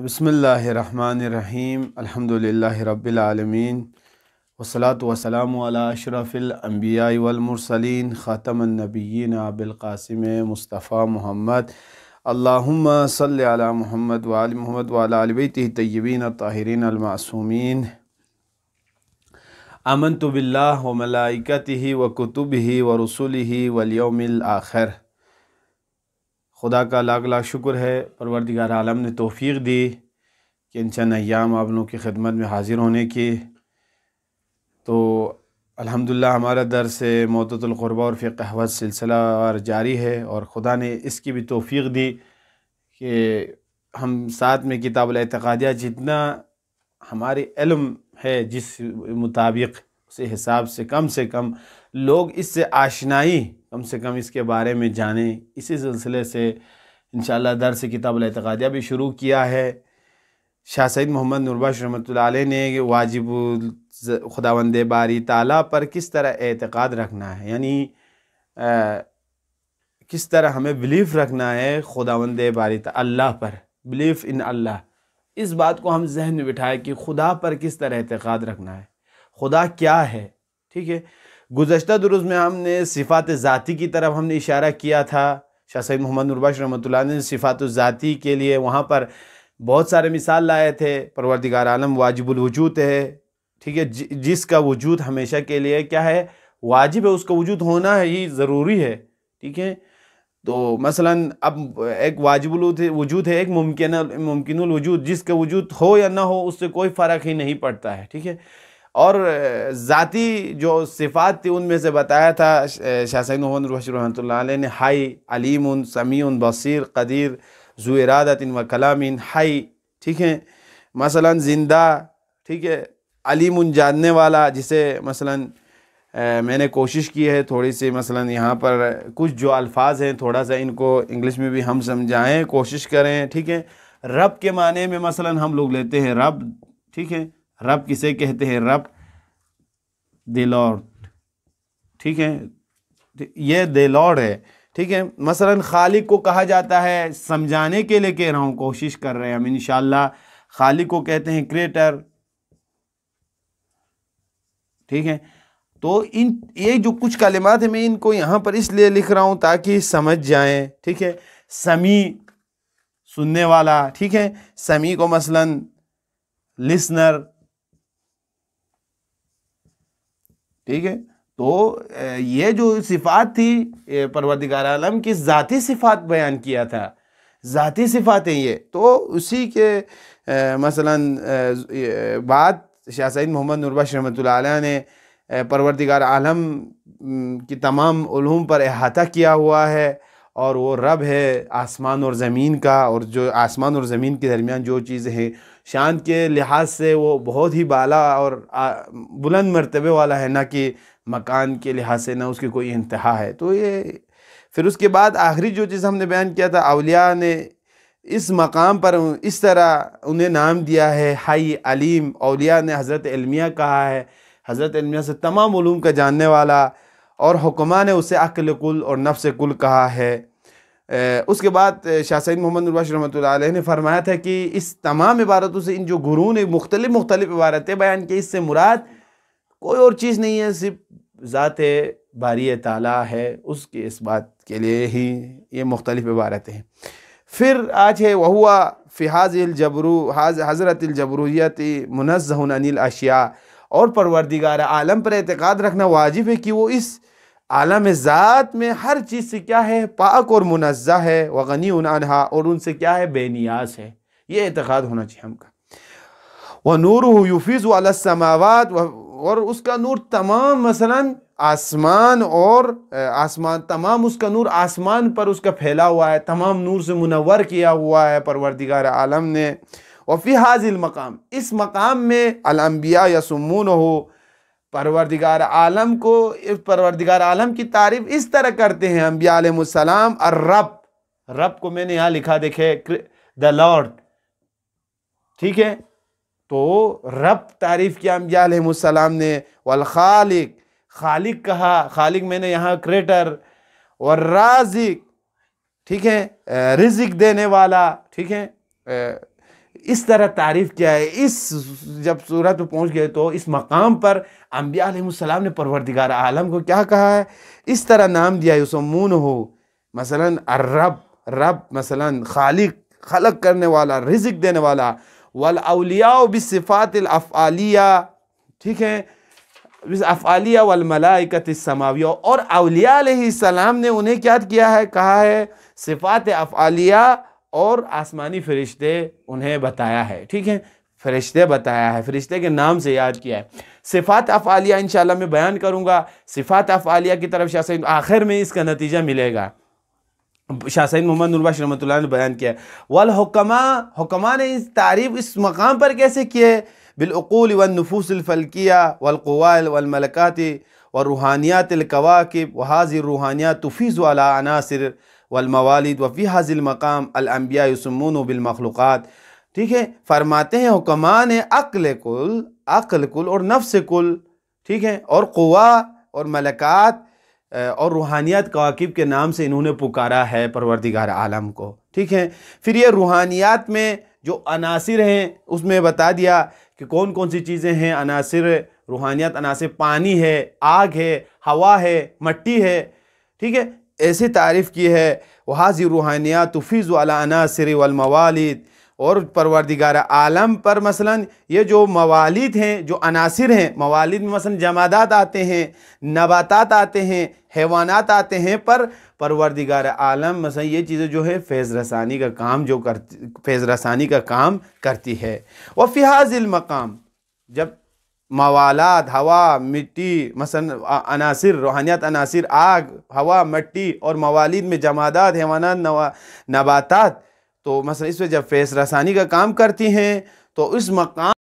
बसमीम अलहमदिल्ल रबालमीन वसलात वसलाम अशरफ़िलम्बिया अम्बिया वलमरसलिन ख़ातमनबीन आबिलकासिम मुस्तफ़ा मोहम्मद अल्लाम सल आल मोहम्मद वाल मोहम्मद वालबैत तय्यबीन ताहरीन अलमासूमिन अमन तो बिल्ला व मलाइकत ही व कुतुब ही व रसुल ही वलियोमिल आखिर खुदा का लाख लाख शुक्र है परवरदिगार आलम ने तोफ़ी दी कि इन चंद अयाम आप लोगों की खिदमत में हाज़िर होने की तो अल्हम्दुलिल्लाह हमारा दर से मोतलक़ुरबा और फ़िकहवत सिलसिला जारी है और ख़ुदा ने इसकी भी तोफ़ी दी कि हम साथ में किताब एतकादिया जितना हमारे इलम है जिस मुताबिक उस हिसाब से कम से कम लोग इससे आशनाई कम से कम इसके बारे में जानें इसी सिलसिले से इन से किताब अतकादिया भी शुरू किया है शाह सैद मोहम्मद नूरबाश रहमत ने वाजिब खुदावंद बारी ताला पर किस तरह एतक़ाद रखना है यानी आ, किस तरह हमें बिलीफ़ रखना है खुदावंद बारी अल्लाह पर बिलीफ़ इन अल्लाह इस बात को हम जहन में बिठाए कि खुदा पर किस तरह एतक़ाद रखना है खुदा क्या है ठीक है गुजशत दुरुज़ में हमने सिफ़ात ज़ाती की तरफ हमने इशारा किया था शाह सैद मोहम्मद नुरबाश रमत ने सिफ़ात ज़ाती के लिए वहाँ पर बहुत सारे मिसाल लाए थे परवरदिगार आलम वाजिबुलवजूद है ठीक है जि, जिसका वजूद हमेशा के लिए क्या है वाजिब है उसका वजूद होना ही ज़रूरी है ठीक है तो मसला अब एक वाजिबुल वजूद है एक मुमकिन मुमकिन वजूद जिसका वजूद हो या ना हो उससे कोई फ़र्क ही नहीं पड़ता है ठीक है और ज़ाती जो सिफ़ात थी उनमें से बताया था शाह सैन मोहन रहमत ने हाई अलीम समीन बसर कदीर ज़ुरादत इरादतिन व कलामिन हाई ठीक है मसला ज़िंदा ठीक है अलीम जानने वाला जिसे मसला मैंने कोशिश की है थोड़ी सी मसला यहाँ पर कुछ जो अल्फाज हैं थोड़ा सा इनको इंग्लिश में भी हम समझाएँ कोशिश करें ठीक है रब के माने में मसला हम लोग लेते हैं रब ठीक है रब किसे कहते हैं रब दिलॉर्ड ठीक है ये दिलॉर्ड है ठीक है मसलन खालिक को कहा जाता है समझाने के लिए कह रहा हूँ कोशिश कर रहे हैं हम इन खालिक को कहते हैं क्रिएटर ठीक है तो इन ये जो कुछ कलिमात हैं मैं इनको यहाँ पर इसलिए लिख रहा हूँ ताकि समझ जाएं ठीक है समी सुनने वाला ठीक है समी को मसलन लिसनर ठीक है तो ये जो सिफात थी परवरदिगार आलम की ज़ाती सिफात बयान किया था ज़ाती सिफातें ये तो उसी के मसला बात शाह सैद मोहम्मद नूरबा रहमत ने परवरदिगार आलम की तमाम उलूम पर अहाता किया हुआ है और वो रब है आसमान और ज़मीन का और जो आसमान और ज़मीन के दरमियान जो चीज़ें हैं शान के लिहाज से वो बहुत ही बाला और बुलंद मरतबे वाला है ना कि मकान के लिहाज से ना उसकी कोई इंतहा है तो ये फिर उसके बाद आखिरी जो चीज़ हमने बयान किया था अलिया ने इस मकाम पर इस तरह उन्हें नाम दिया है हाई अलीम अलिया ने हज़रत अलमिया कहा है हज़रत अलमिया से तमाम का जानने वाला और हुक्मा ने उसे अक्ल कुल और नफ्स कुल कहा है उसके बाद शाह सैद मोहम्मद उर्वाश रमत ने फरमाया था कि इस तमाम इबारतों से इन जो गुरू ने मुख्तलिफ मुख्तलि इबारतें बयान की इससे मुराद कोई और चीज़ नहीं है सिर्फ ज़ात बारी ताला है उसके इस बात के लिए ही ये मुख्तलिफ इबारतें हैं फिर आज है वह हुआ फ़िहाज जबरू हज़रत जबरूत अनिल अशिया और परवरदिगार आलम पर एतक़ाद रखना वाजिब है कि वो इस आलम ज़ात में हर चीज़ से क्या है पाक और मुनज़ा है वगनी उनहा और उनसे क्या है बेनियाज है ये एतक़ाद होना चाहिए हमका व नूर यूफिज़ वालसमावत और उसका नूर तमाम मसला आसमान और आसमान तमाम उसका नूर आसमान पर उसका फैला हुआ है तमाम नूर से मुनवर किया हुआ है परवरदिगार आलम ने फिर हाजिल मकाम इस मकाम में अलम्बिया या सुमून हो परवरदिगार आलम को इस परवरदिगार आलम की तारीफ इस तरह करते हैं अम्बियालम और रब रब को मैंने यहाँ लिखा देखे द लॉर्ड ठीक है तो रब तारीफ किया अम्बियालम ने वल खालिक खालिक कहा खालिक मैंने यहाँ क्रेटर और राजिक ठीक है रिजिक देने वाला ठीक है इस तरह तारीफ़ किया है इस जब सूरत में पहुँच गए तो इस मकाम पर अम्बिया ने परवरदिगार आलम को क्या कहा है इस तरह नाम दिया है यसमून हो मसलन अर्रब रब मसलन खालिक खलक करने वाला रिजिक देने वाला वलाउलिया बिसफ़ातफ़ालिया ठीक है अफ़ालिया वलमलाकत समाविया और अलियाम ने उन्हें क्या किया है कहा है सिफ़ात अफ़ालिया और आसमानी फरिश्ते उन्हें बताया है ठीक है फरिश्ते बताया है फरिश्ते के नाम से याद किया है सिफ़ात अफ़ालिया इन मैं बयान करूँगा सिफ़ात अफ़ालिया की तरफ शाह आखिर में इसका नतीजा मिलेगा शाह सैद मोहम्मद नूरबाश रमत ने बयान किया वाल हुकमा हुकमा ने इस तारीफ इस मकाम पर कैसे किए बिलकूल वनफूसफ़लकिया वलकवाल वलमलकती व रूहानियात कवाकब व हाजिर रूहानिया तफीज़ वाला अनासर वलमवालिद वफ़ी हाजिल मकाम अलम्बिया यसमून बिलमखलूक़ात ठीक है फरमाते हैं हुक्मा अक्ल कुल अक्ल कुल और नफ्स कुल ठीक है और कुआ और मलकात और रूहानियात कवाकिब के नाम से इन्होंने पुकारा है परवरदिगार आलम को ठीक है फिर ये रूहानियात में जो अनासर हैं उसमें बता दिया कि कौन कौन सी चीज़ें हैं अनासर रूहानियात अनासर पानी है आग है हवा है मट्टी है ठीक है ऐसी तारीफ़ की है वहाज़ी रूहानिया तुफीज़ अनासर वालमवालिद और परवरदिगार आलम पर मसलन ये जो मवालिद हैं जो अनासर हैं मवालिद में मसलन जमादात आते हैं नबातात आते हैं हैवानात आते हैं पर परवरदिगार आलम मसलन ये चीज़ें जो है फैज़ रसानी का काम जो करती फैज़ रसानी का काम करती है फिहाज़िल मकाम जब मवाला हवा मिट्टी मसन अनासर रूहानियत अनासर आग हवा मिट्टी और मवालिद में जमादात हवाना नबातात तो इस पर जब फेस रसानी का काम करती हैं तो उस मकाम